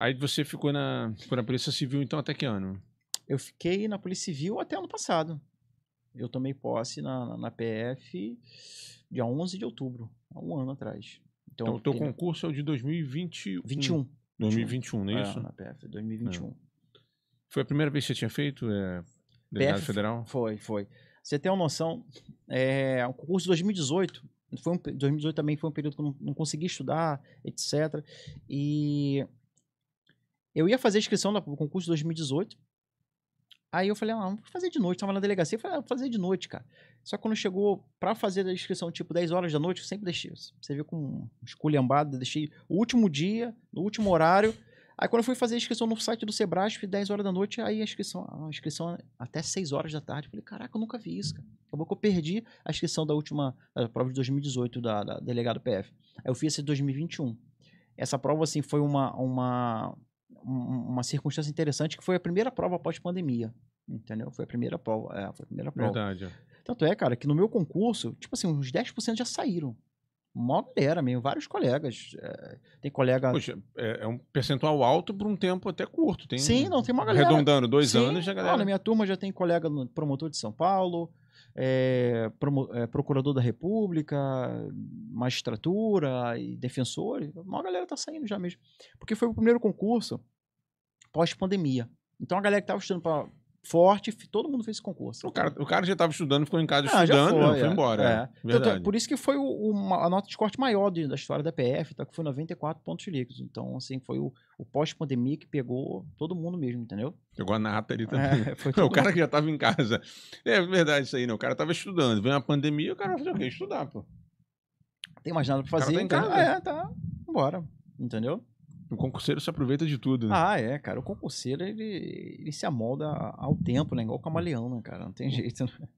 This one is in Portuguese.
Aí você ficou na, ficou na Polícia Civil, então, até que ano? Eu fiquei na Polícia Civil até ano passado. Eu tomei posse na, na, na PF dia 11 de outubro, há um ano atrás. Então, então o teu concurso na... é o de 2021. 21. 2021, não é, é isso? na PF, 2021. É. Foi a primeira vez que você tinha feito? É, PF Federal? Foi, foi. Você tem uma noção, é, o concurso de 2018, foi um, 2018 também foi um período que eu não, não consegui estudar, etc. E eu ia fazer a inscrição do concurso de 2018. Aí eu falei, ah, vou fazer de noite. Tava na delegacia, eu falei, ah, vou fazer de noite, cara. Só que quando chegou para fazer a inscrição, tipo 10 horas da noite, eu sempre deixei. Você viu com esculhambado, deixei o último dia, no último horário. Aí quando eu fui fazer a inscrição no site do Sebrasp, 10 horas da noite, aí a inscrição, a inscrição é até 6 horas da tarde. Eu falei, caraca, eu nunca vi isso, cara. Acabou que eu perdi a inscrição da última, da prova de 2018 da, da delegado PF. Aí eu fiz essa de 2021. Essa prova, assim, foi uma, uma, uma circunstância interessante que foi a primeira prova após pandemia. Entendeu? Foi a primeira prova. É, foi a primeira prova. Verdade. É. Tanto é, cara, que no meu concurso, tipo assim, uns 10% já saíram. Mó galera mesmo, vários colegas. É, tem colega. Poxa, é, é, um percentual alto por um tempo até curto. Tem Sim, não, tem uma galera. Arredondando, dois Sim, anos já galera. Na minha turma já tem colega no, promotor de São Paulo, é, promo, é, procurador da República, magistratura e defensor. Mó galera tá saindo já mesmo. Porque foi o primeiro concurso pós-pandemia. Então a galera que estava estudando pra, forte, todo mundo fez esse concurso. O cara, o cara já estava estudando, ficou em casa ah, estudando, foi, é, foi embora. É. Então, por isso que foi o, o, a nota de corte maior de, da história da PF, tá, que foi 94 pontos líquidos. Então, assim, foi o, o pós-pandemia que pegou todo mundo mesmo, entendeu? Pegou a nata ali é, também. É, foi o cara que já estava em casa. É verdade isso aí, né? O cara estava estudando. Vem a pandemia, o cara vai fazer o quê? Estudar, pô. Tem mais nada para fazer. O cara tá em então, casa. É, tá. Vambora. Entendeu? O concurseiro se aproveita de tudo, né? Ah, é, cara. O concurseiro, ele, ele se amolda ao tempo, né? Igual o camaleão, né, cara? Não tem jeito, né?